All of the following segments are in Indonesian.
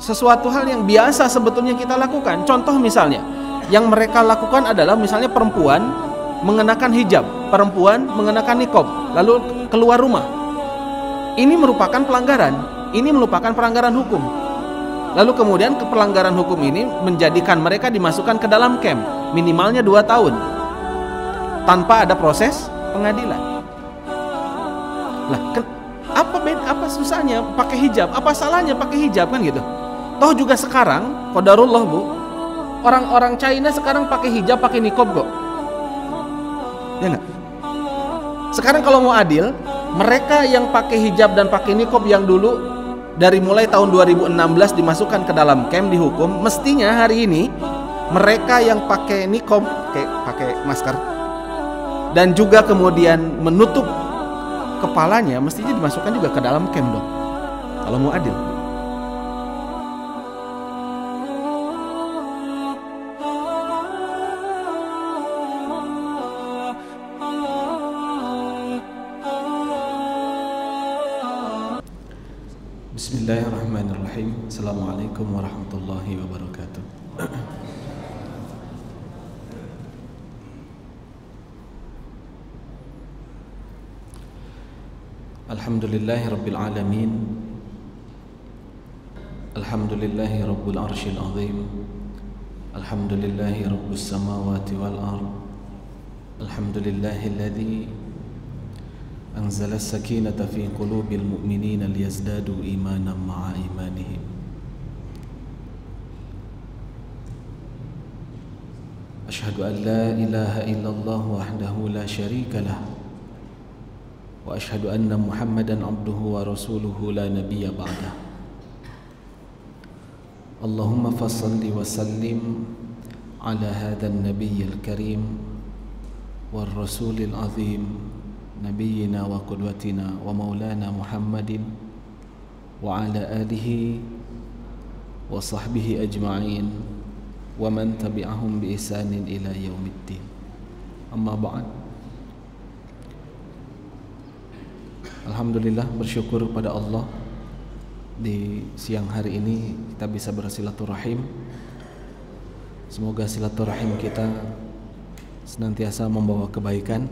sesuatu hal yang biasa sebetulnya kita lakukan. Contoh misalnya, yang mereka lakukan adalah misalnya perempuan mengenakan hijab, perempuan mengenakan nikob, lalu keluar rumah. Ini merupakan pelanggaran, ini merupakan pelanggaran hukum. Lalu kemudian pelanggaran hukum ini menjadikan mereka dimasukkan ke dalam camp minimalnya 2 tahun tanpa ada proses pengadilan. Lah, apa apa susahnya pakai hijab? Apa salahnya pakai hijab kan gitu? Toh juga sekarang, kodarullah bu, orang-orang China sekarang pakai hijab, pakai nikob kok. Ya enggak? Sekarang kalau mau adil, mereka yang pakai hijab dan pakai nikob yang dulu dari mulai tahun 2016 dimasukkan ke dalam camp dihukum, mestinya hari ini mereka yang pakai nikob, kayak pakai masker dan juga kemudian menutup kepalanya mestinya dimasukkan juga ke dalam camp dong. Kalau mau adil. عليكم ورحمة الله وبركاته الحمد لله رب العالمين الحمد لله رب العرش العظيم الحمد لله رب السماوات والأرض الحمد لله الذي أنزل السكينة في قلوب المؤمنين ليزدادوا إيمانا مع إيمانهم أشهد أن لا إله إلا الله وحده لا شريك له وأشهد أن محمدا عبده ورسوله لا نبي بعده اللهم فصل وسلم على هذا النبي الكريم والرسول العظيم نبينا وقدوتنا ومولانا محمد وعلى آله وصحبه أجمعين man tabi'ahum bi ihsanin ila yaumiddin amma ba'd Alhamdulillah bersyukur pada Allah di siang hari ini kita bisa bersilaturahim Semoga silaturahim kita senantiasa membawa kebaikan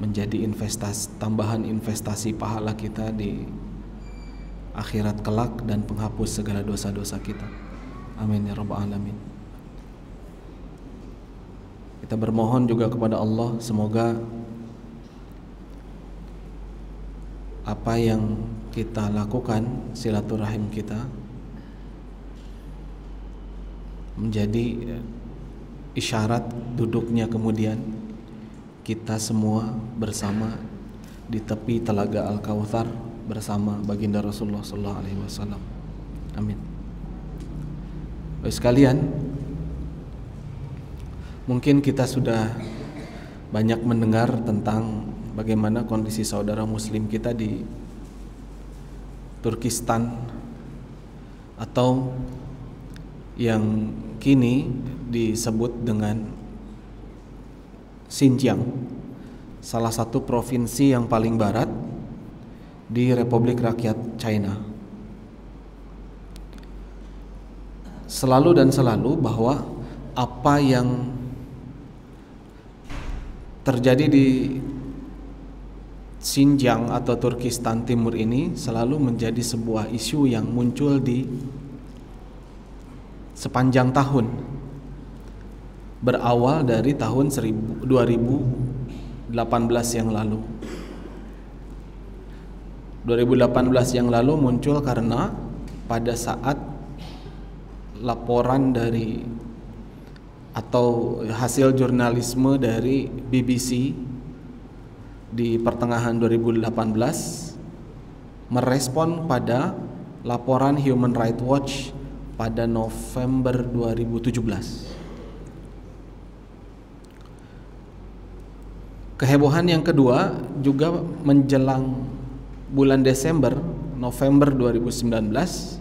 menjadi investasi tambahan investasi pahala kita di akhirat kelak dan penghapus segala dosa-dosa kita. Amin ya rabbal alamin. Kita bermohon juga kepada Allah semoga apa yang kita lakukan silaturahim kita menjadi eh, isyarat duduknya kemudian kita semua bersama di tepi telaga Al-Kautsar bersama baginda Rasulullah sallallahu alaihi wasallam. Amin. Baik sekalian, Mungkin kita sudah banyak mendengar tentang bagaimana kondisi saudara muslim kita di Turkistan atau yang kini disebut dengan Xinjiang, salah satu provinsi yang paling barat di Republik Rakyat China. Selalu dan selalu bahwa apa yang terjadi di Xinjiang atau Turkistan Timur ini selalu menjadi sebuah isu yang muncul di sepanjang tahun berawal dari tahun 2018 yang lalu 2018 yang lalu muncul karena pada saat laporan dari atau hasil jurnalisme dari BBC di pertengahan 2018 merespon pada laporan Human Rights Watch pada November 2017. Kehebohan yang kedua juga menjelang bulan Desember November 2019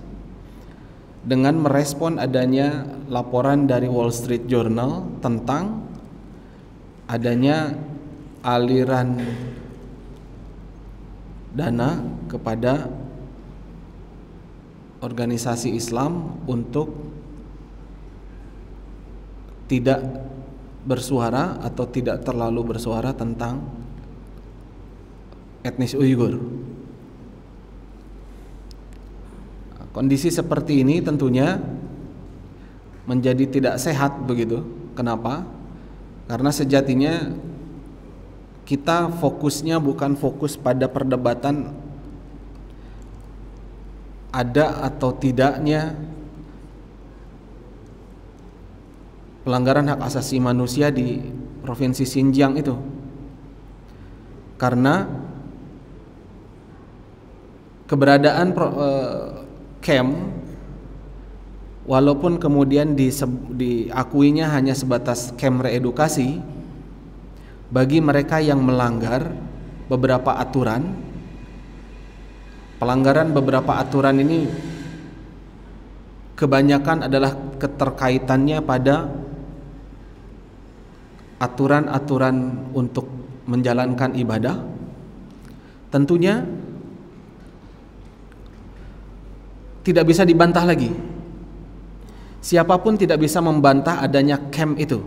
dengan merespon adanya laporan dari Wall Street Journal tentang adanya aliran dana kepada organisasi Islam untuk tidak bersuara atau tidak terlalu bersuara tentang etnis Uyghur. Kondisi seperti ini tentunya menjadi tidak sehat begitu. Kenapa? Karena sejatinya kita fokusnya bukan fokus pada perdebatan ada atau tidaknya pelanggaran hak asasi manusia di provinsi Xinjiang itu. Karena keberadaan eh, Kem, walaupun kemudian diakuinya hanya sebatas camp reedukasi bagi mereka yang melanggar beberapa aturan pelanggaran beberapa aturan ini kebanyakan adalah keterkaitannya pada aturan-aturan untuk menjalankan ibadah tentunya tidak bisa dibantah lagi. Siapapun tidak bisa membantah adanya camp itu.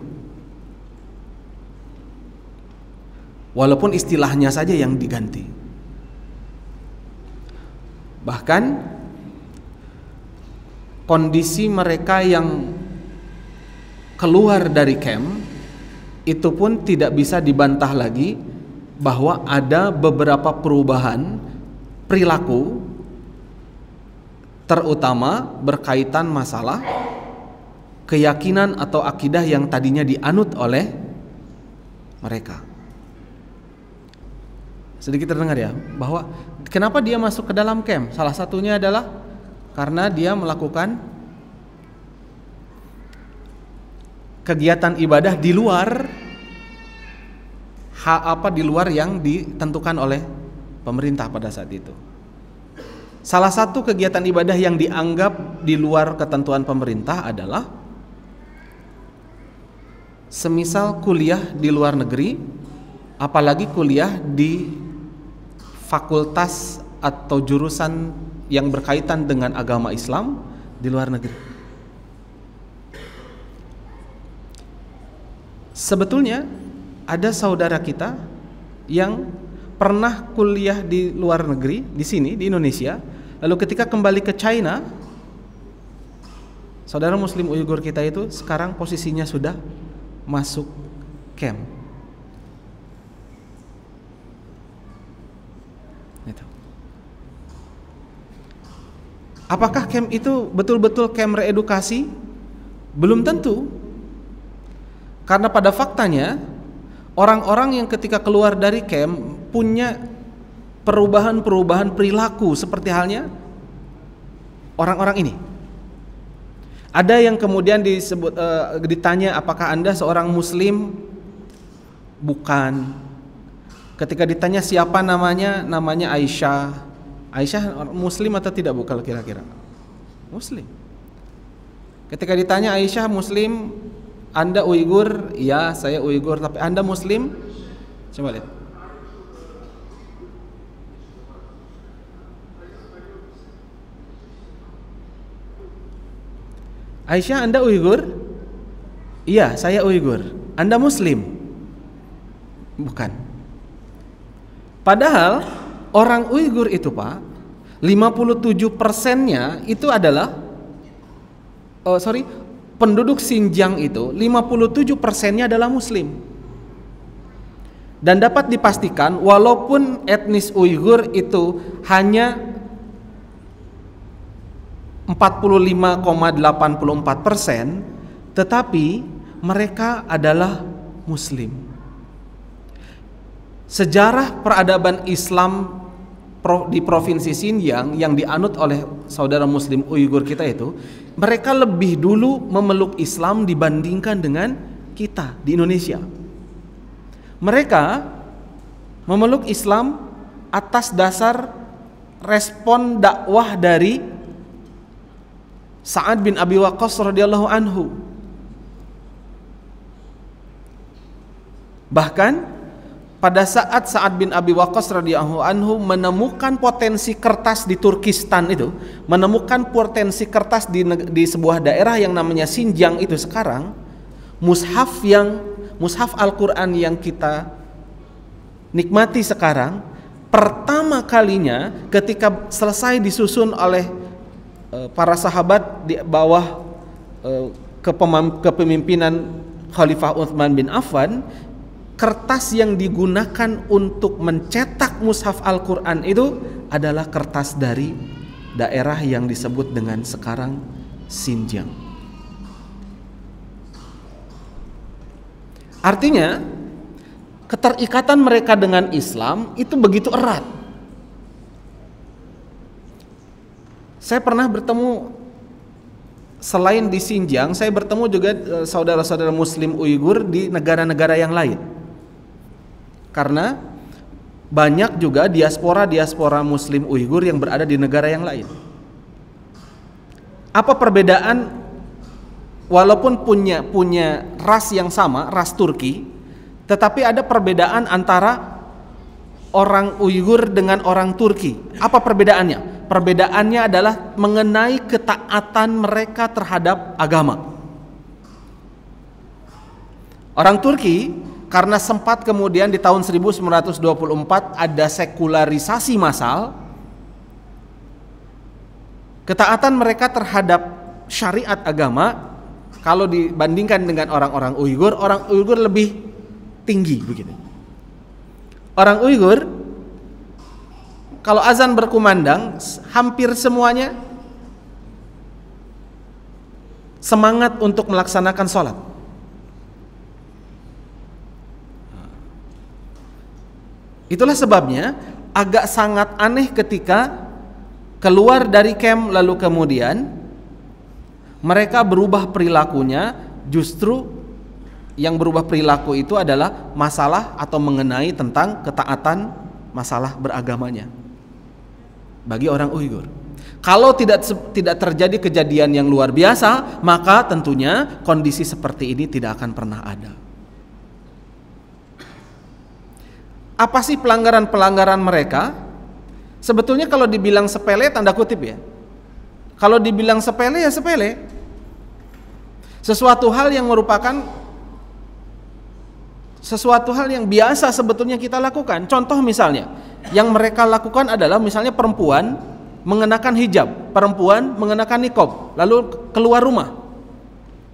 Walaupun istilahnya saja yang diganti. Bahkan kondisi mereka yang keluar dari camp itu pun tidak bisa dibantah lagi bahwa ada beberapa perubahan perilaku terutama berkaitan masalah keyakinan atau akidah yang tadinya dianut oleh mereka. Sedikit terdengar ya, bahwa kenapa dia masuk ke dalam camp? Salah satunya adalah karena dia melakukan kegiatan ibadah di luar hak apa di luar yang ditentukan oleh pemerintah pada saat itu. Salah satu kegiatan ibadah yang dianggap di luar ketentuan pemerintah adalah semisal kuliah di luar negeri, apalagi kuliah di fakultas atau jurusan yang berkaitan dengan agama Islam di luar negeri. Sebetulnya ada saudara kita yang pernah kuliah di luar negeri di sini di Indonesia Lalu ketika kembali ke China, saudara muslim Uyghur kita itu sekarang posisinya sudah masuk camp. Gitu. Apakah camp itu betul-betul camp reedukasi? Belum tentu. Karena pada faktanya orang-orang yang ketika keluar dari camp punya perubahan-perubahan perilaku seperti halnya orang-orang ini. Ada yang kemudian disebut uh, ditanya apakah Anda seorang muslim? Bukan. Ketika ditanya siapa namanya? Namanya Aisyah. Aisyah muslim atau tidak bukan kira-kira? Muslim. Ketika ditanya Aisyah muslim, Anda Uighur? Ya, saya Uighur, tapi Anda muslim? Coba lihat. Aisyah Anda Uighur? Iya, saya Uighur. Anda Muslim? Bukan. Padahal orang Uighur itu Pak, 57 persennya itu adalah oh, sorry, penduduk Xinjiang itu 57 persennya adalah Muslim. Dan dapat dipastikan walaupun etnis Uighur itu hanya 45,84 persen, tetapi mereka adalah Muslim. Sejarah peradaban Islam di provinsi Xinjiang yang dianut oleh saudara Muslim Uyghur kita itu, mereka lebih dulu memeluk Islam dibandingkan dengan kita di Indonesia. Mereka memeluk Islam atas dasar respon dakwah dari Sa'ad bin Abi Waqqas radhiyallahu anhu. Bahkan pada saat Sa'ad bin Abi Waqqas radhiyallahu anhu menemukan potensi kertas di Turkistan itu, menemukan potensi kertas di, di sebuah daerah yang namanya Sinjang itu sekarang, mushaf yang mushaf Al-Qur'an yang kita nikmati sekarang pertama kalinya ketika selesai disusun oleh Eh, para sahabat di bawah eh, kepemimpinan Khalifah Uthman bin Affan kertas yang digunakan untuk mencetak mushaf Al-Qur'an itu adalah kertas dari daerah yang disebut dengan sekarang Xinjiang. Artinya keterikatan mereka dengan Islam itu begitu erat Saya pernah bertemu selain di Xinjiang, saya bertemu juga eh, saudara-saudara muslim Uighur di negara-negara yang lain. Karena banyak juga diaspora-diaspora muslim Uighur yang berada di negara yang lain. Apa perbedaan walaupun punya punya ras yang sama, ras Turki, tetapi ada perbedaan antara orang Uighur dengan orang Turki. Apa perbedaannya? perbedaannya adalah mengenai ketaatan mereka terhadap agama. Orang Turki karena sempat kemudian di tahun 1924 ada sekularisasi massal ketaatan mereka terhadap syariat agama kalau dibandingkan dengan orang-orang Uighur, orang Uighur lebih tinggi begitu. Orang Uighur kalau azan berkumandang hampir semuanya semangat untuk melaksanakan sholat. Itulah sebabnya agak sangat aneh ketika keluar dari camp lalu kemudian mereka berubah perilakunya justru yang berubah perilaku itu adalah masalah atau mengenai tentang ketaatan masalah beragamanya bagi orang Uighur. Kalau tidak tidak terjadi kejadian yang luar biasa, maka tentunya kondisi seperti ini tidak akan pernah ada. Apa sih pelanggaran-pelanggaran mereka? Sebetulnya kalau dibilang sepele tanda kutip ya. Kalau dibilang sepele ya sepele. Sesuatu hal yang merupakan sesuatu hal yang biasa sebetulnya kita lakukan. Contoh misalnya, yang mereka lakukan adalah misalnya perempuan mengenakan hijab, perempuan mengenakan nikob, lalu keluar rumah.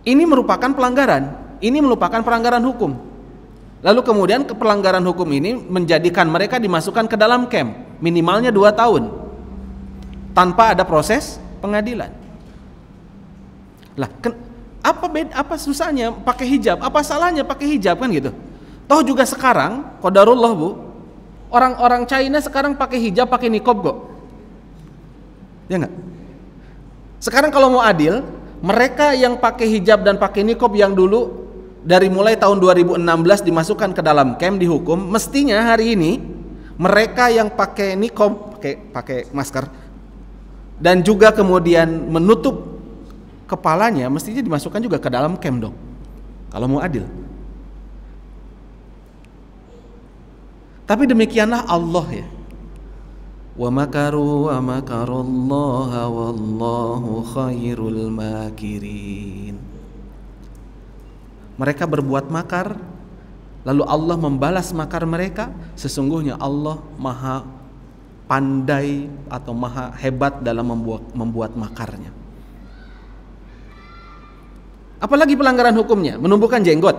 Ini merupakan pelanggaran, ini merupakan pelanggaran hukum. Lalu kemudian pelanggaran hukum ini menjadikan mereka dimasukkan ke dalam camp minimalnya dua tahun tanpa ada proses pengadilan. Lah, apa bed apa susahnya pakai hijab? Apa salahnya pakai hijab kan gitu? Toh juga sekarang, kodarullah bu, orang-orang China sekarang pakai hijab, pakai nikob kok. Ya enggak? Sekarang kalau mau adil, mereka yang pakai hijab dan pakai nikob yang dulu dari mulai tahun 2016 dimasukkan ke dalam camp dihukum, mestinya hari ini mereka yang pakai nikob, pakai pakai masker dan juga kemudian menutup kepalanya mestinya dimasukkan juga ke dalam camp dong. Kalau mau adil. Tapi demikianlah Allah ya. Wa makaru wa makarullaha wallahu khairul makirin. Mereka berbuat makar lalu Allah membalas makar mereka sesungguhnya Allah maha pandai atau maha hebat dalam membuat, membuat makarnya. Apalagi pelanggaran hukumnya, menumbuhkan jenggot.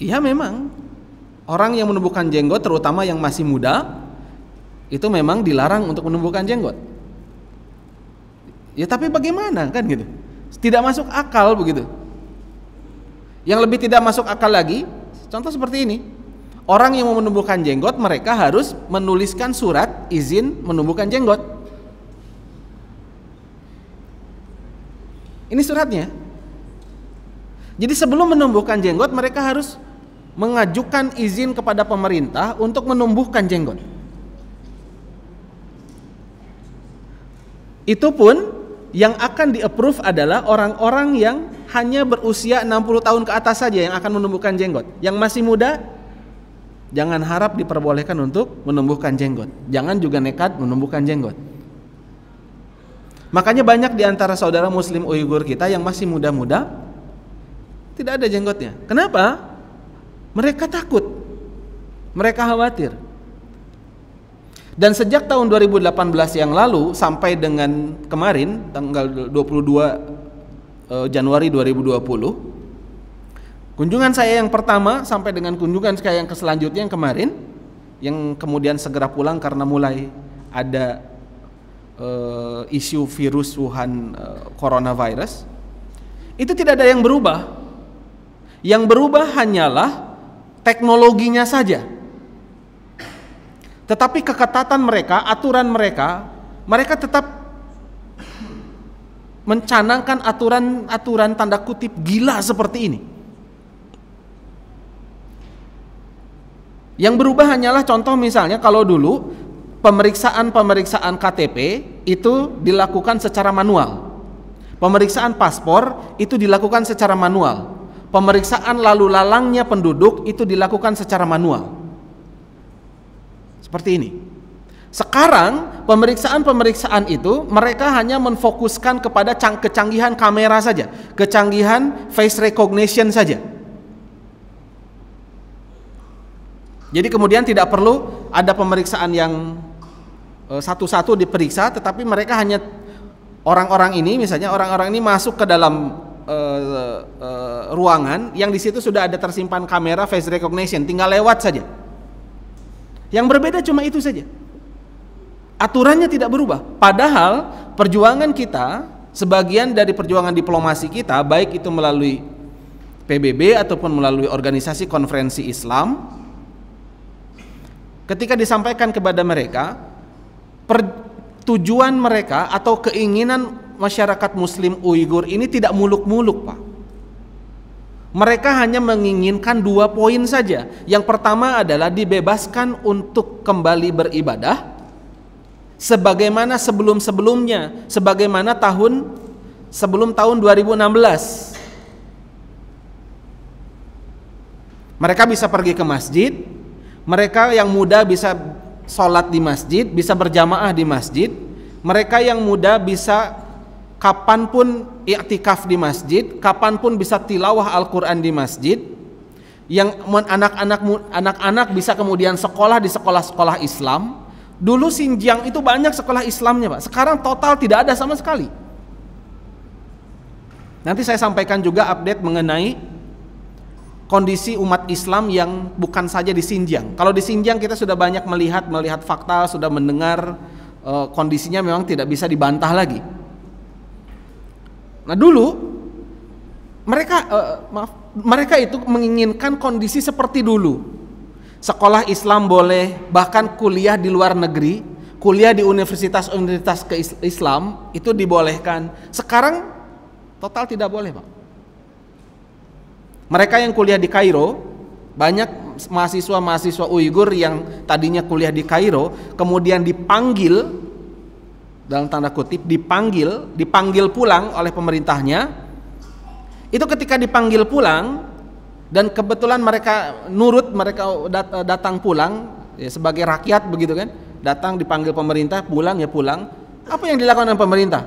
Iya memang orang yang menumbuhkan jenggot terutama yang masih muda itu memang dilarang untuk menumbuhkan jenggot. Ya tapi bagaimana kan gitu? Tidak masuk akal begitu. Yang lebih tidak masuk akal lagi, contoh seperti ini. Orang yang mau menumbuhkan jenggot mereka harus menuliskan surat izin menumbuhkan jenggot. Ini suratnya. Jadi sebelum menumbuhkan jenggot mereka harus mengajukan izin kepada pemerintah untuk menumbuhkan jenggot. Itu pun yang akan di-approve adalah orang-orang yang hanya berusia 60 tahun ke atas saja yang akan menumbuhkan jenggot. Yang masih muda jangan harap diperbolehkan untuk menumbuhkan jenggot. Jangan juga nekat menumbuhkan jenggot. Makanya banyak di antara saudara muslim Uyghur kita yang masih muda-muda tidak ada jenggotnya. Kenapa? Mereka takut. Mereka khawatir. Dan sejak tahun 2018 yang lalu sampai dengan kemarin tanggal 22 eh, Januari 2020 kunjungan saya yang pertama sampai dengan kunjungan saya yang ke selanjutnya yang kemarin yang kemudian segera pulang karena mulai ada uh, isu virus Wuhan uh, coronavirus itu tidak ada yang berubah. Yang berubah hanyalah teknologinya saja. Tetapi keketatan mereka, aturan mereka, mereka tetap mencanangkan aturan-aturan tanda kutip gila seperti ini. Yang berubah hanyalah contoh misalnya kalau dulu pemeriksaan-pemeriksaan KTP itu dilakukan secara manual. Pemeriksaan paspor itu dilakukan secara manual pemeriksaan lalu lalangnya penduduk itu dilakukan secara manual. Seperti ini. Sekarang pemeriksaan-pemeriksaan itu mereka hanya menfokuskan kepada kecanggihan kamera saja, kecanggihan face recognition saja. Jadi kemudian tidak perlu ada pemeriksaan yang e, satu-satu diperiksa, tetapi mereka hanya orang-orang ini misalnya orang-orang ini masuk ke dalam uh, ruangan yang di situ sudah ada tersimpan kamera face recognition, tinggal lewat saja. Yang berbeda cuma itu saja. Aturannya tidak berubah. Padahal perjuangan kita, sebagian dari perjuangan diplomasi kita, baik itu melalui PBB ataupun melalui organisasi konferensi Islam, ketika disampaikan kepada mereka, tujuan mereka atau keinginan masyarakat Muslim Uighur ini tidak muluk-muluk, Pak. Mereka hanya menginginkan dua poin saja. Yang pertama adalah dibebaskan untuk kembali beribadah sebagaimana sebelum-sebelumnya, sebagaimana tahun sebelum tahun 2016. Mereka bisa pergi ke masjid, mereka yang muda bisa sholat di masjid, bisa berjamaah di masjid, mereka yang muda bisa kapanpun iktikaf di masjid, kapanpun bisa tilawah Al-Quran di masjid, yang anak-anak bisa kemudian sekolah di sekolah-sekolah Islam. Dulu Xinjiang itu banyak sekolah Islamnya, Pak. Sekarang total tidak ada sama sekali. Nanti saya sampaikan juga update mengenai kondisi umat Islam yang bukan saja di Xinjiang. Kalau di Xinjiang kita sudah banyak melihat melihat fakta, sudah mendengar eh, kondisinya memang tidak bisa dibantah lagi. Nah dulu mereka uh, maaf mereka itu menginginkan kondisi seperti dulu. Sekolah Islam boleh, bahkan kuliah di luar negeri, kuliah di universitas-universitas ke Islam itu dibolehkan. Sekarang total tidak boleh, Pak. Mereka yang kuliah di Kairo, banyak mahasiswa-mahasiswa Uighur yang tadinya kuliah di Kairo, kemudian dipanggil dalam tanda kutip dipanggil, dipanggil pulang oleh pemerintahnya. Itu ketika dipanggil pulang dan kebetulan mereka nurut, mereka datang pulang ya sebagai rakyat begitu kan, datang dipanggil pemerintah, pulang ya pulang. Apa yang dilakukan oleh pemerintah?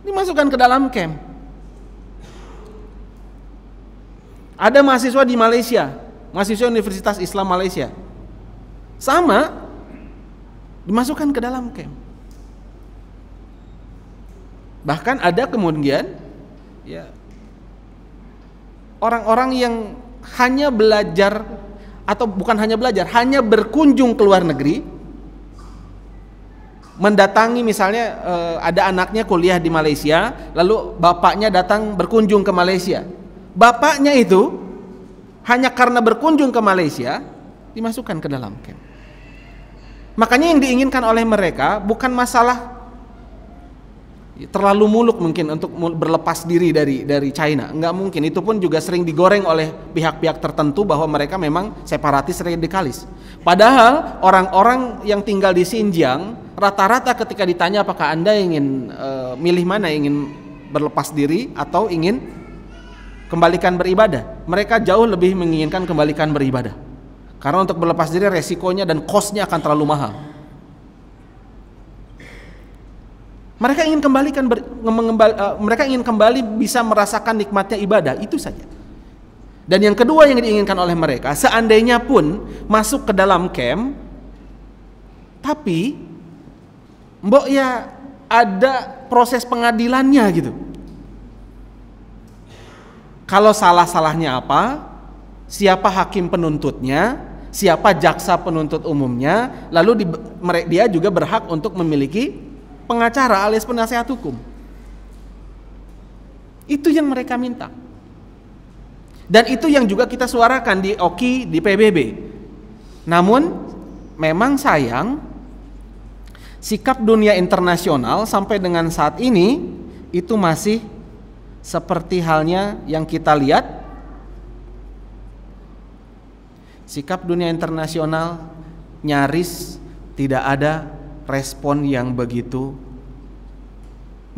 Dimasukkan ke dalam camp. Ada mahasiswa di Malaysia, mahasiswa Universitas Islam Malaysia. Sama dimasukkan ke dalam camp Bahkan ada kemudian ya orang-orang yang hanya belajar atau bukan hanya belajar, hanya berkunjung ke luar negeri mendatangi misalnya eh, ada anaknya kuliah di Malaysia, lalu bapaknya datang berkunjung ke Malaysia. Bapaknya itu hanya karena berkunjung ke Malaysia dimasukkan ke dalam camp. Makanya yang diinginkan oleh mereka bukan masalah terlalu muluk mungkin untuk berlepas diri dari dari China nggak mungkin itu pun juga sering digoreng oleh pihak-pihak tertentu bahwa mereka memang separatis radikalis padahal orang-orang yang tinggal di Xinjiang rata-rata ketika ditanya apakah anda ingin uh, milih mana ingin berlepas diri atau ingin kembalikan beribadah mereka jauh lebih menginginkan kembalikan beribadah karena untuk berlepas diri resikonya dan kosnya akan terlalu mahal Mereka ingin kembalikan ber, mengembal, uh, mereka ingin kembali bisa merasakan nikmatnya ibadah itu saja. Dan yang kedua yang diinginkan oleh mereka, seandainya pun masuk ke dalam camp tapi mbok ya ada proses pengadilannya gitu. Kalau salah-salahnya apa? Siapa hakim penuntutnya? Siapa jaksa penuntut umumnya? Lalu di, dia juga berhak untuk memiliki pengacara alias penasehat hukum. Itu yang mereka minta. Dan itu yang juga kita suarakan di OKI, di PBB. Namun memang sayang sikap dunia internasional sampai dengan saat ini itu masih seperti halnya yang kita lihat sikap dunia internasional nyaris tidak ada respon yang begitu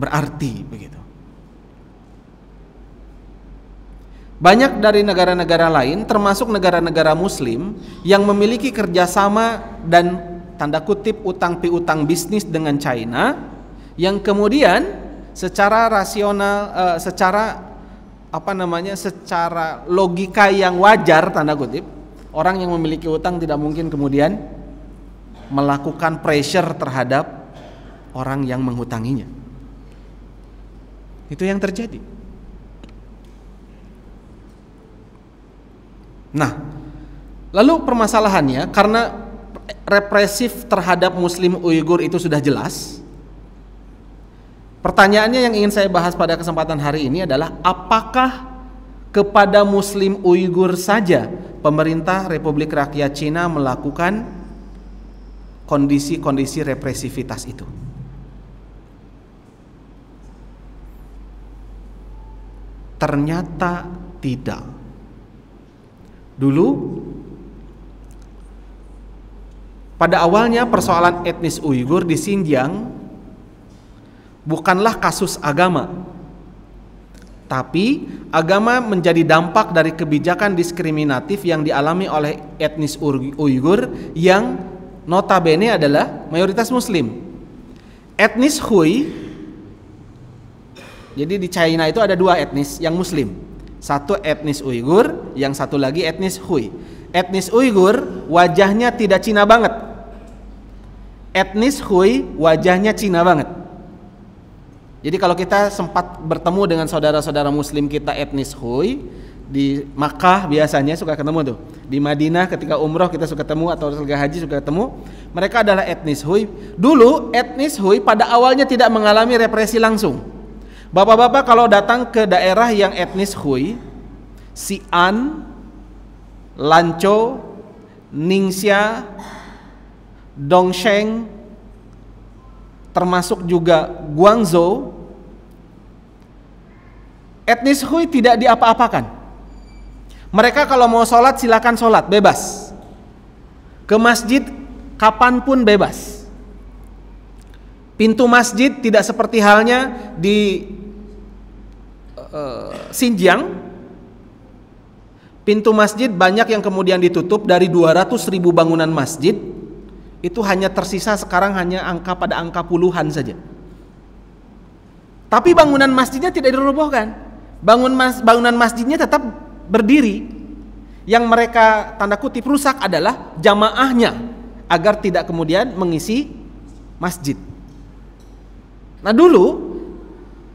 berarti begitu. Banyak dari negara-negara lain, termasuk negara-negara Muslim, yang memiliki kerjasama dan tanda kutip utang piutang bisnis dengan China, yang kemudian secara rasional, uh, secara apa namanya, secara logika yang wajar tanda kutip, orang yang memiliki utang tidak mungkin kemudian melakukan pressure terhadap orang yang menghutanginya. Itu yang terjadi. Nah, lalu permasalahannya karena represif terhadap muslim Uighur itu sudah jelas. Pertanyaannya yang ingin saya bahas pada kesempatan hari ini adalah apakah kepada muslim Uighur saja pemerintah Republik Rakyat Cina melakukan kondisi-kondisi represivitas itu. Ternyata tidak. Dulu pada awalnya persoalan etnis Uyghur di Xinjiang bukanlah kasus agama. Tapi agama menjadi dampak dari kebijakan diskriminatif yang dialami oleh etnis Uyghur yang notabene adalah mayoritas muslim. Etnis Hui jadi di China itu ada dua etnis yang muslim. Satu etnis Uighur, yang satu lagi etnis Hui. Etnis Uighur wajahnya tidak Cina banget. Etnis Hui wajahnya Cina banget. Jadi kalau kita sempat bertemu dengan saudara-saudara muslim kita etnis Hui, di Makkah biasanya suka ketemu tuh. Di Madinah ketika umroh kita suka ketemu atau selga haji suka ketemu. Mereka adalah etnis Hui. Dulu etnis Hui pada awalnya tidak mengalami represi langsung. Bapak-bapak kalau datang ke daerah yang etnis Hui, Sian, Lanco, Ningxia, Dongsheng, termasuk juga Guangzhou, etnis Hui tidak diapa-apakan mereka kalau mau sholat silakan sholat, bebas. Ke masjid kapanpun bebas. Pintu masjid tidak seperti halnya di uh, Xinjiang. Pintu masjid banyak yang kemudian ditutup dari 200 ribu bangunan masjid. Itu hanya tersisa sekarang hanya angka pada angka puluhan saja. Tapi bangunan masjidnya tidak dirobohkan. Bangun mas, bangunan masjidnya tetap berdiri yang mereka tanda kutip rusak adalah jamaahnya agar tidak kemudian mengisi masjid. Nah dulu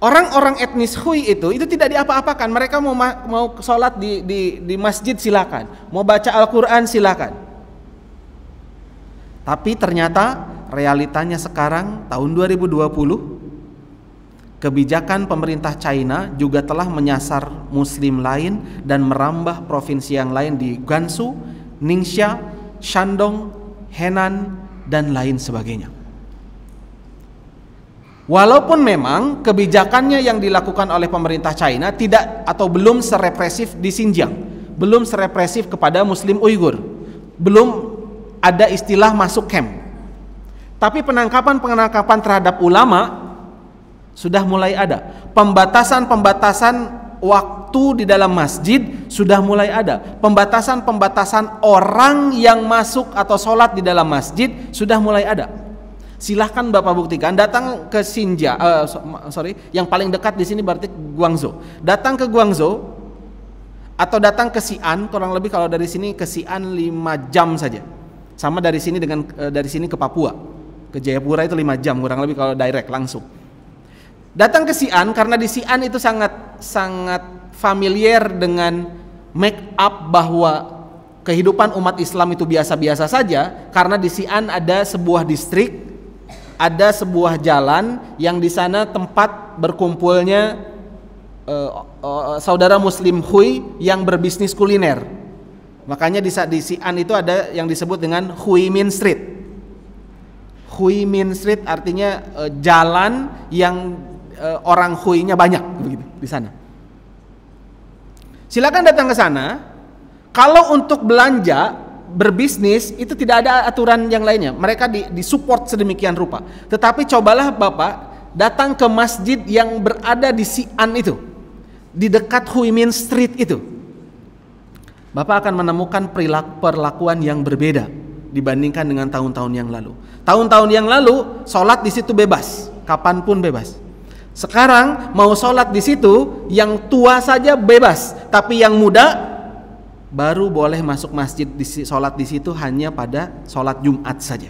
orang-orang etnis Hui itu itu tidak diapa-apakan. Mereka mau mau sholat di, di, di masjid silakan, mau baca Al-Quran silakan. Tapi ternyata realitanya sekarang tahun 2020 Kebijakan pemerintah China juga telah menyasar muslim lain dan merambah provinsi yang lain di Gansu, Ningxia, Shandong, Henan, dan lain sebagainya. Walaupun memang kebijakannya yang dilakukan oleh pemerintah China tidak atau belum serepresif di Xinjiang, belum serepresif kepada muslim Uyghur, belum ada istilah masuk camp. Tapi penangkapan-penangkapan terhadap ulama sudah mulai ada. Pembatasan-pembatasan waktu di dalam masjid sudah mulai ada. Pembatasan-pembatasan orang yang masuk atau sholat di dalam masjid sudah mulai ada. Silahkan Bapak buktikan. Datang ke Xinjiang, uh, eh, sorry, yang paling dekat di sini berarti Guangzhou. Datang ke Guangzhou atau datang ke Xi'an, kurang lebih kalau dari sini ke Xi'an lima jam saja. Sama dari sini dengan uh, dari sini ke Papua. Ke Jayapura itu lima jam kurang lebih kalau direct langsung Datang ke Sian karena di Sian itu sangat sangat familiar dengan make up bahwa kehidupan umat Islam itu biasa-biasa saja karena di Sian ada sebuah distrik, ada sebuah jalan yang di sana tempat berkumpulnya uh, uh, saudara muslim Hui yang berbisnis kuliner. Makanya di di Sian itu ada yang disebut dengan Hui Min Street. Hui Min Street artinya uh, jalan yang uh, orang Hui-nya banyak begitu di sana. Silakan datang ke sana. Kalau untuk belanja, berbisnis itu tidak ada aturan yang lainnya. Mereka di, disupport sedemikian rupa. Tetapi cobalah Bapak datang ke masjid yang berada di Sian itu. Di dekat Hui Min Street itu. Bapak akan menemukan perilaku perlakuan yang berbeda dibandingkan dengan tahun-tahun yang lalu. Tahun-tahun yang lalu, sholat di situ bebas, kapanpun bebas. Sekarang mau sholat di situ, yang tua saja bebas, tapi yang muda baru boleh masuk masjid di sholat di situ hanya pada sholat Jumat saja.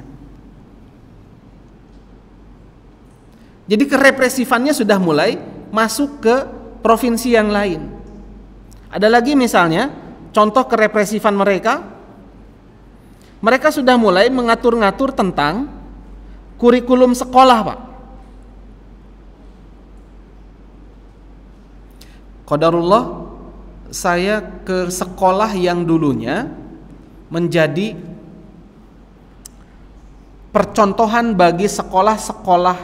Jadi kerepresifannya sudah mulai masuk ke provinsi yang lain. Ada lagi misalnya contoh kerepresifan mereka, mereka sudah mulai mengatur-ngatur tentang kurikulum sekolah, Pak. Qadarullah saya ke sekolah yang dulunya menjadi percontohan bagi sekolah-sekolah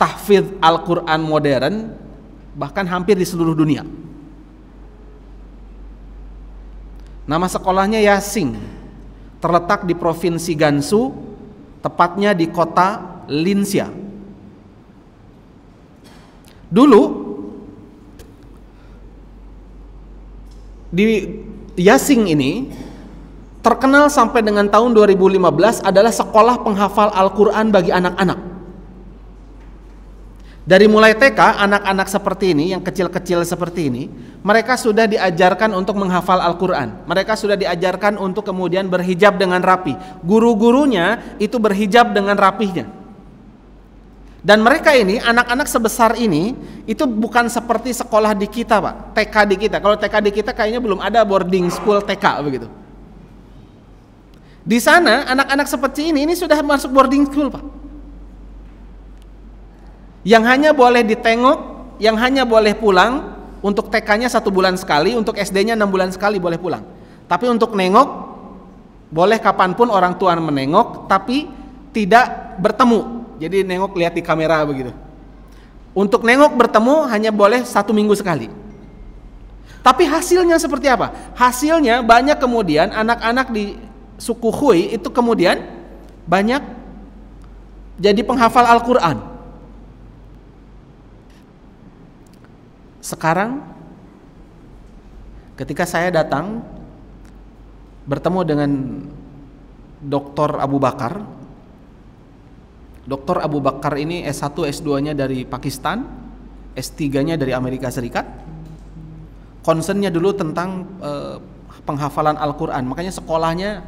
tahfidz Al-Qur'an modern bahkan hampir di seluruh dunia. Nama sekolahnya Yasing, terletak di provinsi Gansu, tepatnya di kota Linsia. Dulu di Yasing ini terkenal sampai dengan tahun 2015 adalah sekolah penghafal Al-Quran bagi anak-anak. Dari mulai TK, anak-anak seperti ini, yang kecil-kecil seperti ini, mereka sudah diajarkan untuk menghafal Al-Quran. Mereka sudah diajarkan untuk kemudian berhijab dengan rapi. Guru-gurunya itu berhijab dengan rapihnya. Dan mereka ini, anak-anak sebesar ini, itu bukan seperti sekolah di kita Pak, TK di kita. Kalau TK di kita kayaknya belum ada boarding school TK begitu. Di sana anak-anak seperti ini, ini sudah masuk boarding school Pak. Yang hanya boleh ditengok, yang hanya boleh pulang, untuk TK-nya satu bulan sekali, untuk SD-nya enam bulan sekali boleh pulang. Tapi untuk nengok, boleh kapanpun orang tua menengok, tapi tidak bertemu jadi nengok lihat di kamera begitu. Untuk nengok bertemu hanya boleh satu minggu sekali. Tapi hasilnya seperti apa? Hasilnya banyak kemudian anak-anak di suku Hui itu kemudian banyak jadi penghafal Al-Quran. Sekarang ketika saya datang bertemu dengan Dr. Abu Bakar Dr. Abu Bakar ini S1, S2-nya dari Pakistan, S3-nya dari Amerika Serikat. Concernnya dulu tentang eh, penghafalan Al-Quran, makanya sekolahnya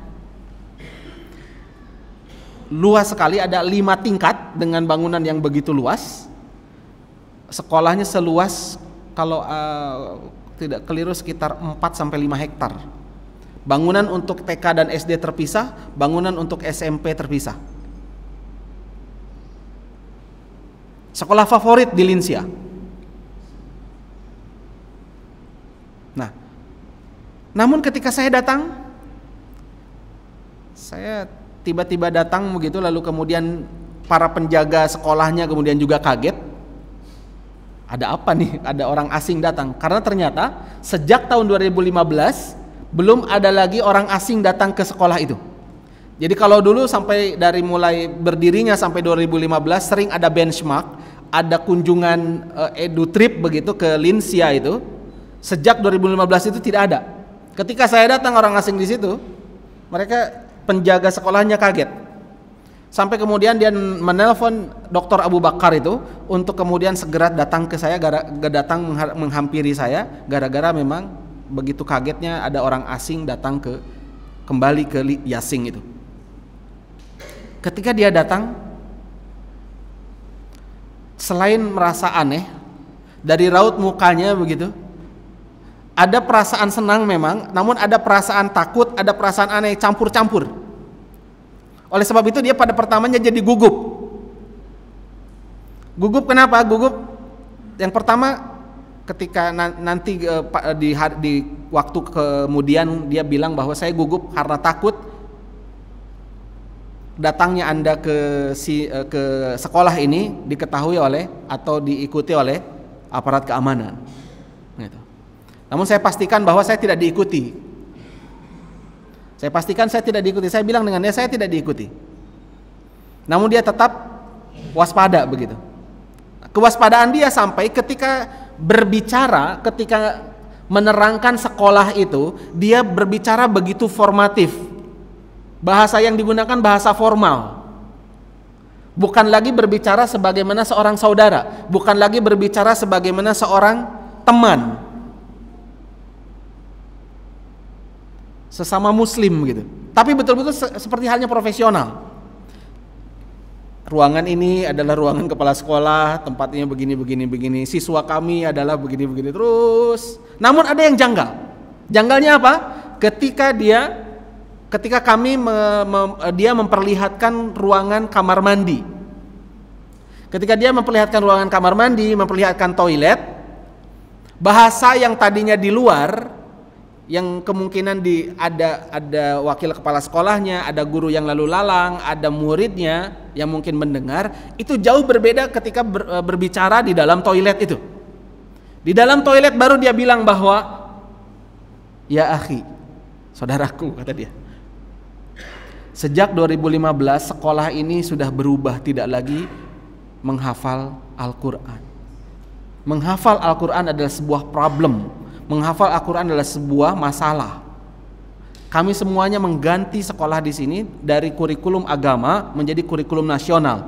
luas sekali, ada lima tingkat dengan bangunan yang begitu luas. Sekolahnya seluas kalau eh, tidak keliru sekitar 4 sampai 5 hektar. Bangunan untuk TK dan SD terpisah, bangunan untuk SMP terpisah Sekolah favorit di Linsia. Nah, namun ketika saya datang, saya tiba-tiba datang begitu lalu kemudian para penjaga sekolahnya kemudian juga kaget. Ada apa nih? Ada orang asing datang. Karena ternyata sejak tahun 2015 belum ada lagi orang asing datang ke sekolah itu. Jadi kalau dulu sampai dari mulai berdirinya sampai 2015 sering ada benchmark ada kunjungan uh, eh, edu trip begitu ke Linsia itu sejak 2015 itu tidak ada. Ketika saya datang orang asing di situ, mereka penjaga sekolahnya kaget. Sampai kemudian dia menelpon Dr. Abu Bakar itu untuk kemudian segera datang ke saya gara, datang menghampiri saya gara-gara memang begitu kagetnya ada orang asing datang ke kembali ke Yasing itu. Ketika dia datang, selain merasa aneh dari raut mukanya begitu ada perasaan senang memang namun ada perasaan takut ada perasaan aneh campur-campur oleh sebab itu dia pada pertamanya jadi gugup gugup kenapa gugup yang pertama ketika nanti eh, di, waktu kemudian dia bilang bahwa saya gugup karena takut datangnya Anda ke si eh, ke sekolah ini diketahui oleh atau diikuti oleh aparat keamanan. Gitu. Namun saya pastikan bahwa saya tidak diikuti. Saya pastikan saya tidak diikuti. Saya bilang dengan dia saya tidak diikuti. Namun dia tetap waspada begitu. Kewaspadaan dia sampai ketika berbicara, ketika menerangkan sekolah itu, dia berbicara begitu formatif bahasa yang digunakan bahasa formal bukan lagi berbicara sebagaimana seorang saudara bukan lagi berbicara sebagaimana seorang teman sesama muslim gitu tapi betul-betul se seperti halnya profesional ruangan ini adalah ruangan kepala sekolah, tempatnya begini begini begini, siswa kami adalah begini begini terus. Namun ada yang janggal. Janggalnya apa? Ketika dia ketika kami me, me, eh, dia memperlihatkan ruangan kamar mandi. Ketika dia memperlihatkan ruangan kamar mandi, memperlihatkan toilet, bahasa yang tadinya di luar yang kemungkinan di ada ada wakil kepala sekolahnya, ada guru yang lalu lalang, ada muridnya yang mungkin mendengar, itu jauh berbeda ketika ber, eh, berbicara di dalam toilet itu. Di dalam toilet baru dia bilang bahwa ya akhi, saudaraku kata dia. Sejak 2015 sekolah ini sudah berubah tidak lagi menghafal Al-Qur'an. Menghafal Al-Qur'an adalah sebuah problem. Menghafal Al-Qur'an adalah sebuah masalah. Kami semuanya mengganti sekolah di sini dari kurikulum agama menjadi kurikulum nasional.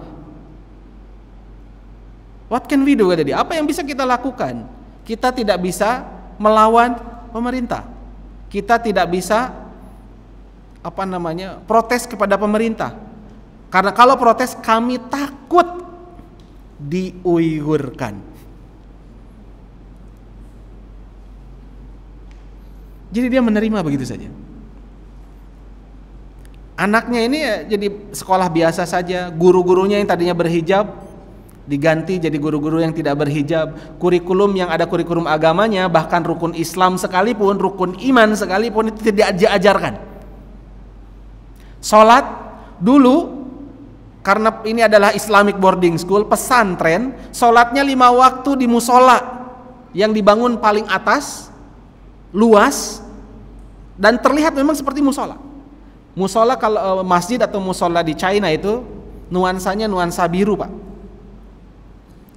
What can we do tadi? Apa yang bisa kita lakukan? Kita tidak bisa melawan pemerintah. Kita tidak bisa apa namanya protes kepada pemerintah karena kalau protes kami takut diuyurkan jadi dia menerima begitu saja anaknya ini ya jadi sekolah biasa saja guru-gurunya yang tadinya berhijab diganti jadi guru-guru yang tidak berhijab kurikulum yang ada kurikulum agamanya bahkan rukun Islam sekalipun rukun iman sekalipun itu tidak diajarkan Sholat dulu karena ini adalah Islamic boarding school pesantren, sholatnya lima waktu di musola yang dibangun paling atas, luas dan terlihat memang seperti musola. Musola kalau eh, masjid atau musola di China itu nuansanya nuansa biru pak.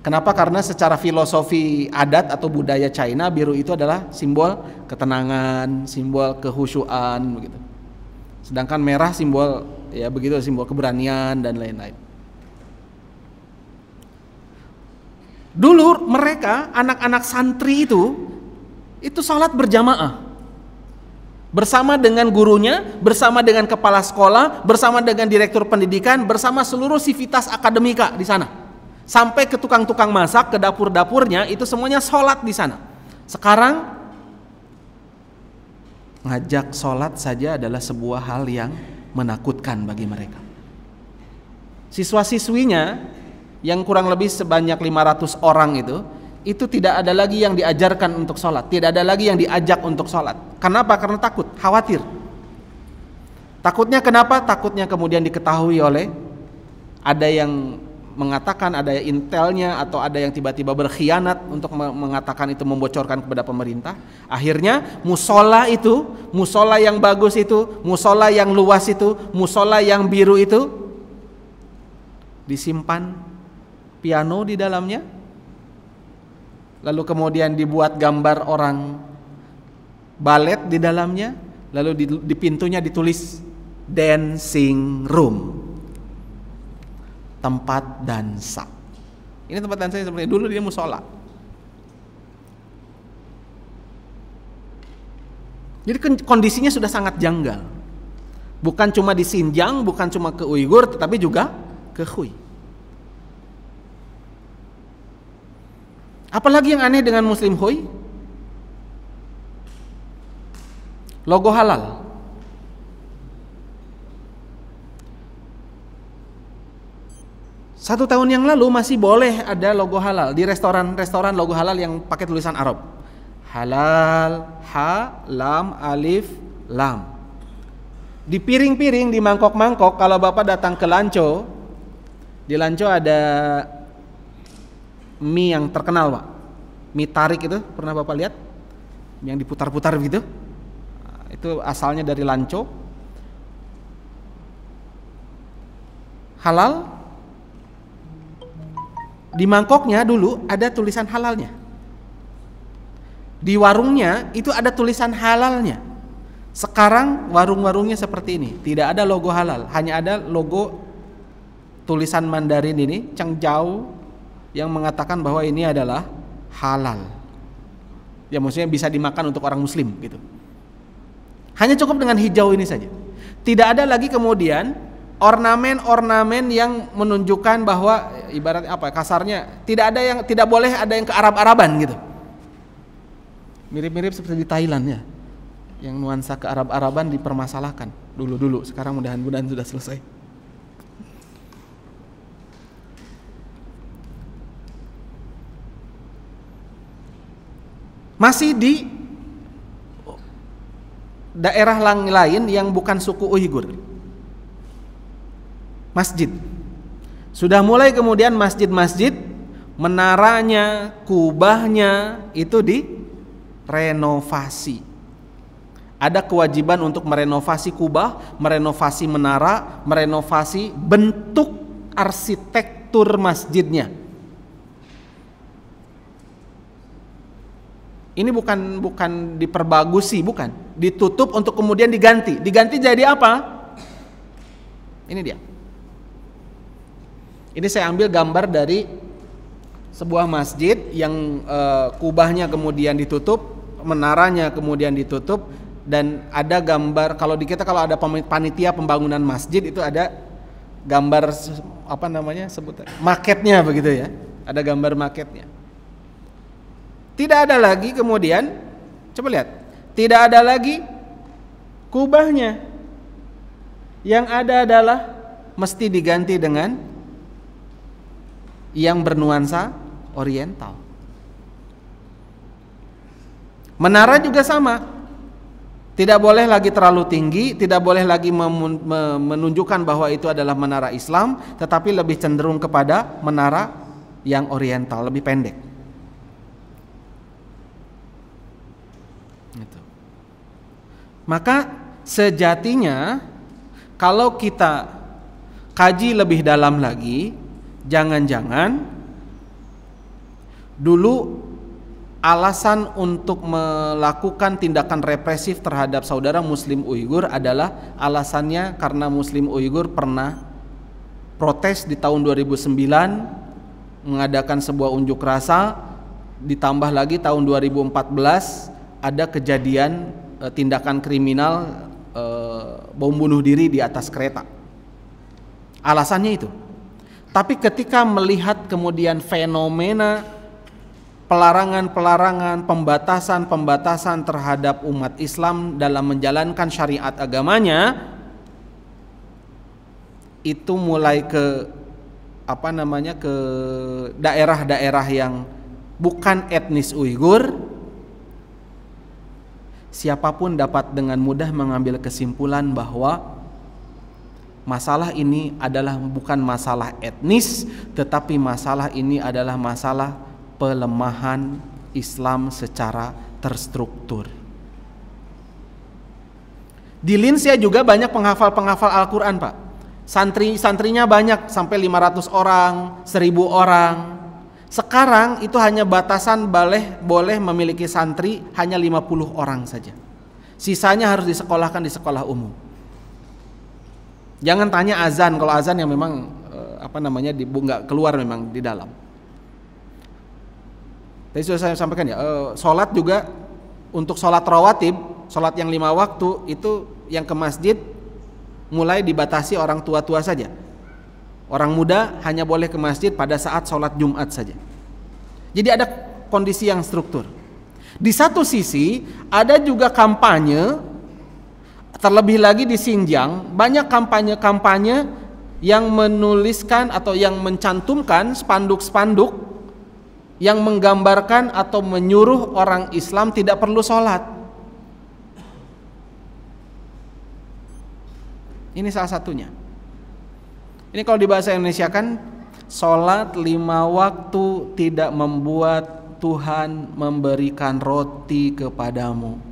Kenapa? Karena secara filosofi adat atau budaya China biru itu adalah simbol ketenangan, simbol kehusuan begitu. Sedangkan merah simbol ya begitu simbol keberanian dan lain-lain. Dulu mereka anak-anak santri itu itu salat berjamaah. Bersama dengan gurunya, bersama dengan kepala sekolah, bersama dengan direktur pendidikan, bersama seluruh sivitas akademika di sana. Sampai ke tukang-tukang masak, ke dapur-dapurnya, itu semuanya sholat di sana. Sekarang ngajak sholat saja adalah sebuah hal yang menakutkan bagi mereka. Siswa-siswinya yang kurang lebih sebanyak 500 orang itu, itu tidak ada lagi yang diajarkan untuk sholat, tidak ada lagi yang diajak untuk sholat. Kenapa? Karena takut, khawatir. Takutnya kenapa? Takutnya kemudian diketahui oleh ada yang mengatakan ada intelnya atau ada yang tiba-tiba berkhianat untuk mengatakan itu membocorkan kepada pemerintah. Akhirnya musola itu, musola yang bagus itu, musola yang luas itu, musola yang biru itu disimpan piano di dalamnya. Lalu kemudian dibuat gambar orang balet di dalamnya, lalu di, di pintunya ditulis dancing room tempat dansa. Ini tempat dansa sebenarnya dulu dia musola. Jadi kondisinya sudah sangat janggal. Bukan cuma di Xinjiang, bukan cuma ke Uighur, tetapi juga ke Hui. Apalagi yang aneh dengan Muslim Hui? Logo halal. Satu tahun yang lalu masih boleh ada logo halal di restoran-restoran logo halal yang pakai tulisan Arab. Halal, ha, lam, alif, lam. Di piring-piring, di mangkok-mangkok, kalau Bapak datang ke Lanco, di Lanco ada mie yang terkenal Pak. Mie tarik itu, pernah Bapak lihat? Yang diputar-putar gitu, ah, Itu asalnya dari Lanco. Halal, di mangkoknya dulu ada tulisan halalnya. Di warungnya itu ada tulisan halalnya. Sekarang warung-warungnya seperti ini, tidak ada logo halal, hanya ada logo tulisan Mandarin ini Jauh yang mengatakan bahwa ini adalah halal. Ya maksudnya bisa dimakan untuk orang muslim gitu. Hanya cukup dengan hijau ini saja. Tidak ada lagi kemudian ornamen-ornamen yang menunjukkan bahwa ibarat apa kasarnya tidak ada yang tidak boleh ada yang ke Arab-araban gitu. Mirip-mirip seperti di Thailand ya. Yang nuansa ke Arab-araban dipermasalahkan dulu-dulu, sekarang mudah-mudahan sudah selesai. Masih di daerah lain yang bukan suku Uighur masjid. Sudah mulai kemudian masjid-masjid menaranya, kubahnya itu di renovasi. Ada kewajiban untuk merenovasi kubah, merenovasi menara, merenovasi bentuk arsitektur masjidnya. Ini bukan bukan diperbagusi, bukan. Ditutup untuk kemudian diganti. Diganti jadi apa? Ini dia. Ini saya ambil gambar dari sebuah masjid yang e, kubahnya kemudian ditutup, menaranya kemudian ditutup dan ada gambar kalau di kita kalau ada panitia pembangunan masjid itu ada gambar apa namanya sebutan maketnya begitu ya. Ada gambar maketnya. Tidak ada lagi kemudian coba lihat. Tidak ada lagi kubahnya. Yang ada adalah mesti diganti dengan yang bernuansa oriental. Menara juga sama. Tidak boleh lagi terlalu tinggi, tidak boleh lagi menunjukkan bahwa itu adalah menara Islam, tetapi lebih cenderung kepada menara yang oriental, lebih pendek. Gitu. Maka sejatinya kalau kita kaji lebih dalam lagi, jangan-jangan dulu alasan untuk melakukan tindakan represif terhadap saudara muslim Uighur adalah alasannya karena muslim Uighur pernah protes di tahun 2009 mengadakan sebuah unjuk rasa ditambah lagi tahun 2014 ada kejadian e, tindakan kriminal e, bom bunuh diri di atas kereta. Alasannya itu tapi ketika melihat kemudian fenomena pelarangan-pelarangan, pembatasan-pembatasan terhadap umat Islam dalam menjalankan syariat agamanya itu mulai ke apa namanya ke daerah-daerah yang bukan etnis Uighur siapapun dapat dengan mudah mengambil kesimpulan bahwa masalah ini adalah bukan masalah etnis, tetapi masalah ini adalah masalah pelemahan Islam secara terstruktur. Di Linsia juga banyak penghafal-penghafal Al-Quran Pak Santri-santrinya banyak sampai 500 orang, 1000 orang Sekarang itu hanya batasan boleh, boleh memiliki santri hanya 50 orang saja Sisanya harus disekolahkan di sekolah umum Jangan tanya azan kalau azan yang memang eh, apa namanya di nggak keluar memang di dalam. Tadi sudah saya sampaikan ya, eh, sholat juga untuk sholat rawatib, sholat yang lima waktu itu yang ke masjid mulai dibatasi orang tua-tua saja. Orang muda hanya boleh ke masjid pada saat sholat Jumat saja. Jadi ada kondisi yang struktur. Di satu sisi ada juga kampanye Terlebih lagi di Xinjiang banyak kampanye-kampanye yang menuliskan atau yang mencantumkan spanduk-spanduk yang menggambarkan atau menyuruh orang Islam tidak perlu sholat. Ini salah satunya. Ini kalau di bahasa Indonesia kan sholat lima waktu tidak membuat Tuhan memberikan roti kepadamu.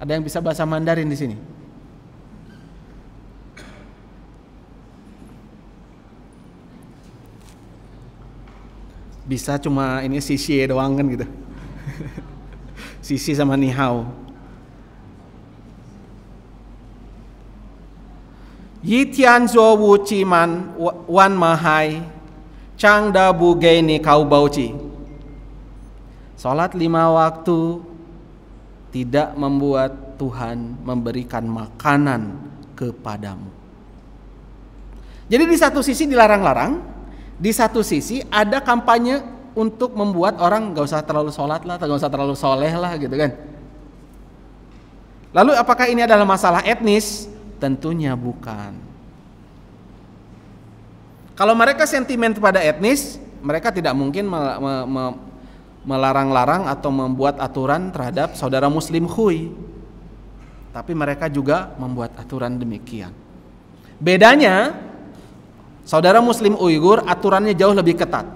Ada yang bisa bahasa Mandarin di sini? Bisa cuma ini sisi doang kan gitu. sisi sama nihao. Yi tian zuo wu chi man wan mahai chang da bu ge ni kau bau chi. Salat lima waktu tidak membuat Tuhan memberikan makanan kepadamu. Jadi di satu sisi dilarang-larang, di satu sisi ada kampanye untuk membuat orang gak usah terlalu sholat lah, gak usah terlalu soleh lah gitu kan. Lalu apakah ini adalah masalah etnis? Tentunya bukan. Kalau mereka sentimen kepada etnis, mereka tidak mungkin melarang-larang atau membuat aturan terhadap saudara muslim khui. Tapi mereka juga membuat aturan demikian. Bedanya saudara muslim Uighur aturannya jauh lebih ketat.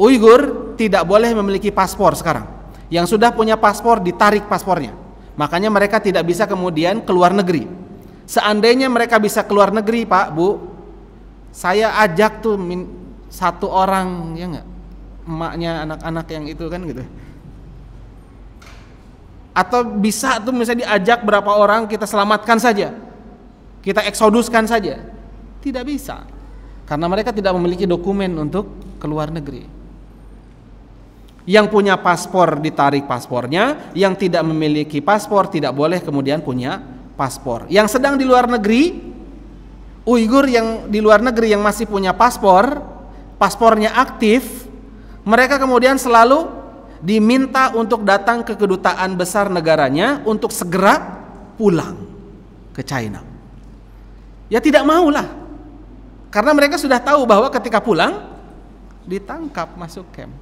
Uighur tidak boleh memiliki paspor sekarang. Yang sudah punya paspor ditarik paspornya. Makanya mereka tidak bisa kemudian keluar negeri. Seandainya mereka bisa keluar negeri, Pak, Bu, saya ajak tuh satu orang ya enggak emaknya anak-anak yang itu kan gitu atau bisa tuh misalnya diajak berapa orang kita selamatkan saja kita eksoduskan saja tidak bisa karena mereka tidak memiliki dokumen untuk keluar negeri yang punya paspor ditarik paspornya yang tidak memiliki paspor tidak boleh kemudian punya paspor yang sedang di luar negeri Uighur yang di luar negeri yang masih punya paspor paspornya aktif mereka kemudian selalu diminta untuk datang ke kedutaan besar negaranya untuk segera pulang ke China. Ya tidak maulah. Karena mereka sudah tahu bahwa ketika pulang ditangkap masuk camp.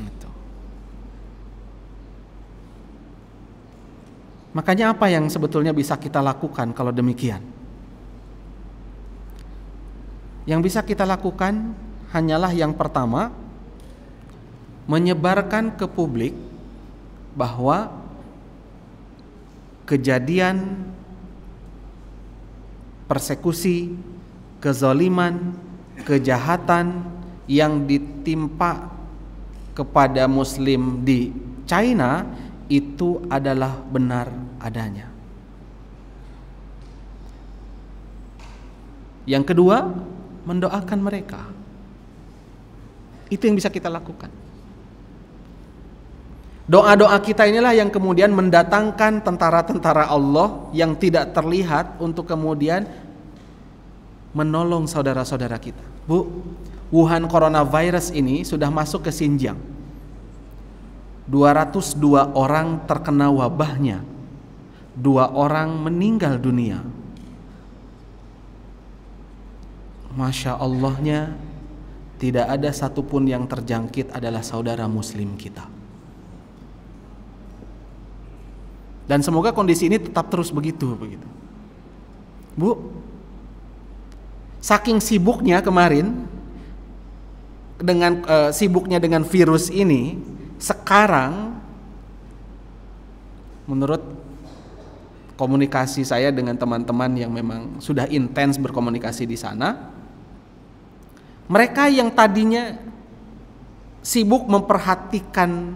Itu. Makanya apa yang sebetulnya bisa kita lakukan kalau demikian? Yang bisa kita lakukan hanyalah yang pertama menyebarkan ke publik bahwa kejadian persekusi, kezaliman, kejahatan yang ditimpa kepada muslim di China itu adalah benar adanya. Yang kedua, mendoakan mereka. Itu yang bisa kita lakukan. Doa-doa kita inilah yang kemudian mendatangkan tentara-tentara Allah yang tidak terlihat untuk kemudian menolong saudara-saudara kita. Bu, Wuhan coronavirus ini sudah masuk ke Xinjiang. 202 orang terkena wabahnya. Dua orang meninggal dunia Masya Allahnya tidak ada satupun yang terjangkit adalah saudara muslim kita. Dan semoga kondisi ini tetap terus begitu begitu. Bu, saking sibuknya kemarin dengan e, sibuknya dengan virus ini, sekarang menurut komunikasi saya dengan teman-teman yang memang sudah intens berkomunikasi di sana, mereka yang tadinya sibuk memperhatikan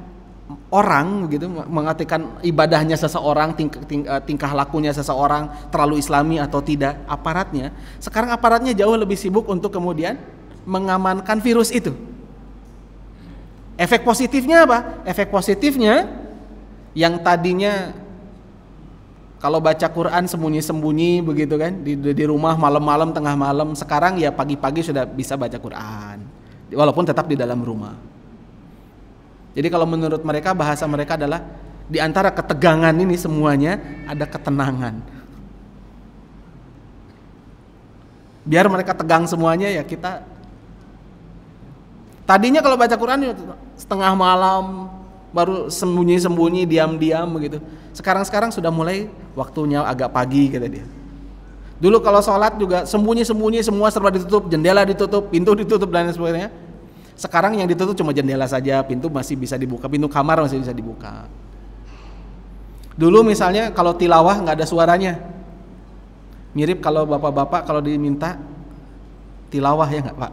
orang gitu mengatakan ibadahnya seseorang ting, ting, eh, tingkah lakunya seseorang terlalu islami atau tidak aparatnya sekarang aparatnya jauh lebih sibuk untuk kemudian mengamankan virus itu efek positifnya apa efek positifnya yang tadinya kalau baca Quran sembunyi-sembunyi begitu kan di, di rumah malam-malam tengah malam sekarang ya pagi-pagi sudah bisa baca Quran walaupun tetap di dalam rumah jadi kalau menurut mereka bahasa mereka adalah di antara ketegangan ini semuanya ada ketenangan biar mereka tegang semuanya ya kita tadinya kalau baca Quran ya, setengah malam baru sembunyi-sembunyi diam-diam begitu. Sekarang-sekarang sudah mulai waktunya agak pagi kata dia. Dulu kalau sholat juga sembunyi-sembunyi semua serba ditutup, jendela ditutup, pintu ditutup dan sebagainya. Sekarang yang ditutup cuma jendela saja, pintu masih bisa dibuka, pintu kamar masih bisa dibuka. Dulu misalnya kalau tilawah nggak ada suaranya, mirip kalau bapak-bapak kalau diminta tilawah ya nggak pak?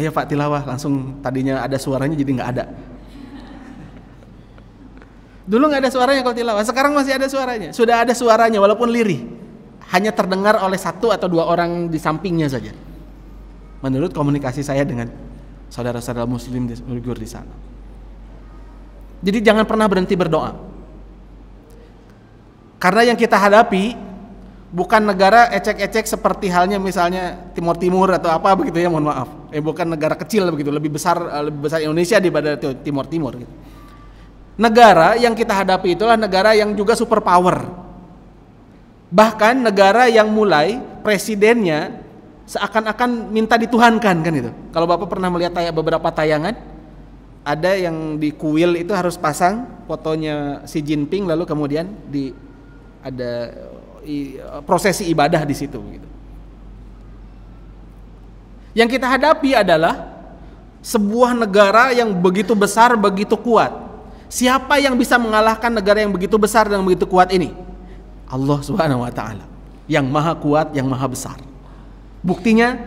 ayo Pak tilawah langsung tadinya ada suaranya jadi nggak ada dulu nggak ada suaranya kalau tilawah sekarang masih ada suaranya sudah ada suaranya walaupun lirih hanya terdengar oleh satu atau dua orang di sampingnya saja menurut komunikasi saya dengan saudara-saudara muslim di Uyghur di sana jadi jangan pernah berhenti berdoa karena yang kita hadapi bukan negara ecek-ecek seperti halnya misalnya Timur Timur atau apa begitu ya mohon maaf eh bukan negara kecil begitu lebih besar eh, lebih besar Indonesia daripada Timur Timur gitu. negara yang kita hadapi itulah negara yang juga superpower bahkan negara yang mulai presidennya seakan-akan minta dituhankan kan itu kalau bapak pernah melihat tayang, beberapa tayangan ada yang di kuil itu harus pasang fotonya Xi Jinping lalu kemudian di ada prosesi ibadah di situ gitu. Yang kita hadapi adalah sebuah negara yang begitu besar, begitu kuat. Siapa yang bisa mengalahkan negara yang begitu besar dan begitu kuat ini? Allah Subhanahu wa taala. Yang maha kuat, yang maha besar. Buktinya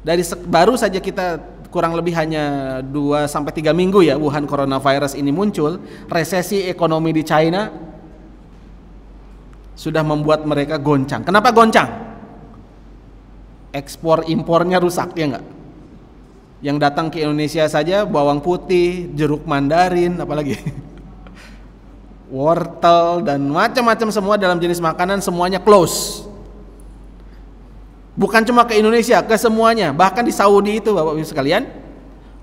dari baru saja kita kurang lebih hanya 2 sampai 3 minggu ya Wuhan coronavirus ini muncul, resesi ekonomi di China sudah membuat mereka goncang. Kenapa goncang? Ekspor impornya rusak ya nggak? Yang datang ke Indonesia saja bawang putih, jeruk mandarin, apalagi wortel dan macam-macam semua dalam jenis makanan semuanya close. Bukan cuma ke Indonesia, ke semuanya. Bahkan di Saudi itu Bapak Ibu sekalian,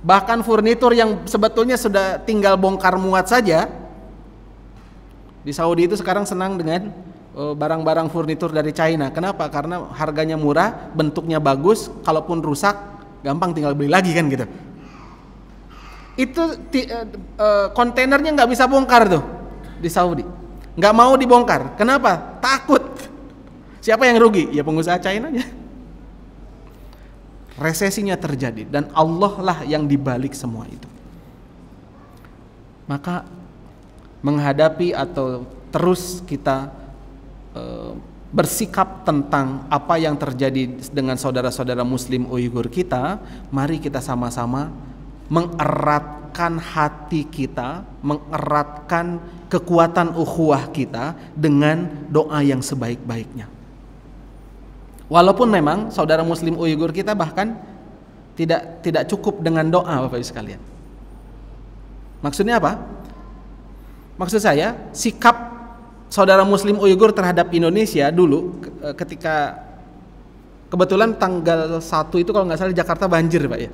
bahkan furnitur yang sebetulnya sudah tinggal bongkar muat saja di Saudi itu sekarang senang dengan Eh, barang-barang furnitur dari China. Kenapa? Karena harganya murah, bentuknya bagus, kalaupun rusak gampang tinggal beli lagi kan gitu. Itu eh, eh, kontainernya nggak bisa bongkar tuh di Saudi. Nggak mau dibongkar. Kenapa? Takut. Siapa yang rugi? Ya pengusaha China aja. Resesinya terjadi dan Allah lah yang dibalik semua itu. Maka menghadapi atau terus kita Eh, bersikap tentang apa yang terjadi dengan saudara-saudara muslim Uyghur kita, mari kita sama-sama mengeratkan hati kita, mengeratkan kekuatan ukhuwah kita dengan doa yang sebaik-baiknya. Walaupun memang saudara muslim Uyghur kita bahkan tidak tidak cukup dengan doa Bapak Ibu sekalian. Maksudnya apa? Maksud saya sikap saudara muslim Uyghur terhadap Indonesia dulu eh, ketika kebetulan tanggal 1 itu kalau nggak salah Jakarta banjir Pak ya.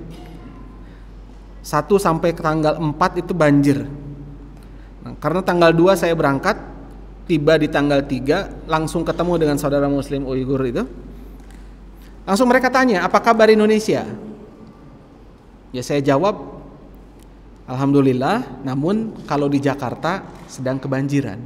Satu sampai ke tanggal 4 itu banjir. Nah, karena tanggal 2 saya berangkat, tiba di tanggal 3 langsung ketemu dengan saudara muslim Uyghur itu. Langsung mereka tanya, "Apa kabar Indonesia?" Ya saya jawab, "Alhamdulillah, namun kalau di Jakarta sedang kebanjiran."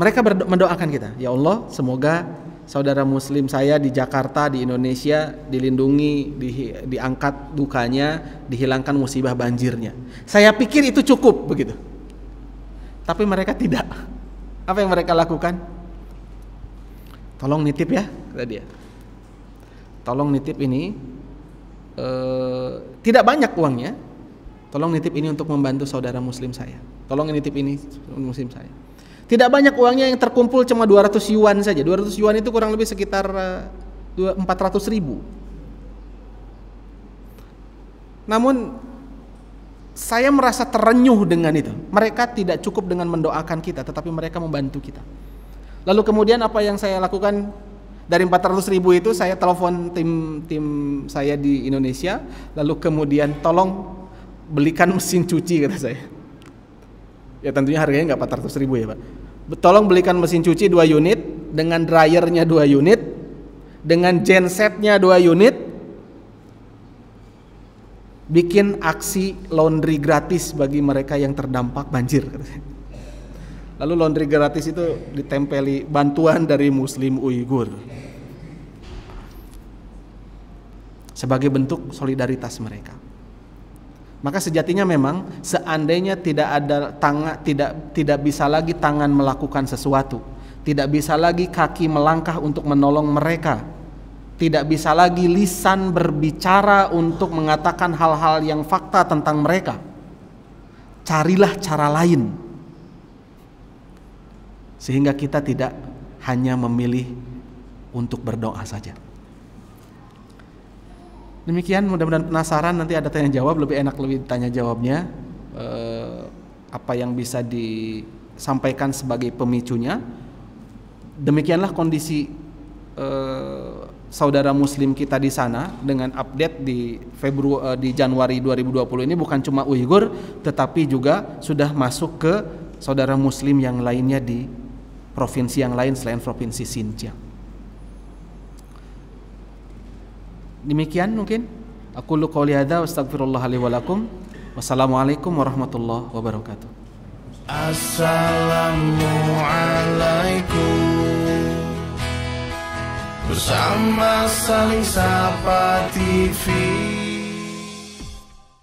mereka mendoakan kita, ya Allah, semoga saudara muslim saya di Jakarta, di Indonesia dilindungi, di, diangkat dukanya, dihilangkan musibah banjirnya. Saya pikir itu cukup begitu. Tapi mereka tidak. Apa yang mereka lakukan? Tolong nitip ya, kata dia. Tolong nitip ini. E, tidak banyak uangnya. Tolong nitip ini untuk membantu saudara muslim saya. Tolong nitip ini muslim saya tidak banyak uangnya yang terkumpul cuma 200 yuan saja. 200 yuan itu kurang lebih sekitar 400 eh, ribu. Namun saya merasa terenyuh dengan itu. Mereka tidak cukup dengan mendoakan kita, tetapi mereka membantu kita. Lalu kemudian apa yang saya lakukan dari 400 ribu itu saya telepon tim tim saya di Indonesia, lalu kemudian tolong belikan mesin cuci kata saya. Ya tentunya harganya nggak 400 ribu ya pak tolong belikan mesin cuci 2 unit dengan dryernya 2 unit dengan gensetnya 2 unit bikin aksi laundry gratis bagi mereka yang terdampak banjir lalu laundry gratis itu ditempeli bantuan dari muslim Uyghur sebagai bentuk solidaritas mereka maka sejatinya memang seandainya tidak ada tangan tidak tidak bisa lagi tangan melakukan sesuatu, tidak bisa lagi kaki melangkah untuk menolong mereka, tidak bisa lagi lisan berbicara untuk mengatakan hal-hal yang fakta tentang mereka. Carilah cara lain. Sehingga kita tidak hanya memilih untuk berdoa saja. Demikian mudah-mudahan penasaran nanti ada tanya jawab lebih enak lebih tanya jawabnya eh, apa yang bisa disampaikan sebagai pemicunya. Demikianlah kondisi eh, saudara muslim kita di sana dengan update di Februari eh, di Januari 2020 ini bukan cuma Uighur tetapi juga sudah masuk ke saudara muslim yang lainnya di provinsi yang lain selain provinsi Xinjiang. Demikian mungkin. Aku lu qouli hadza wa astaghfirullah li wa lakum. Wassalamualaikum warahmatullahi wabarakatuh. Assalamualaikum Bersama saling sapa TV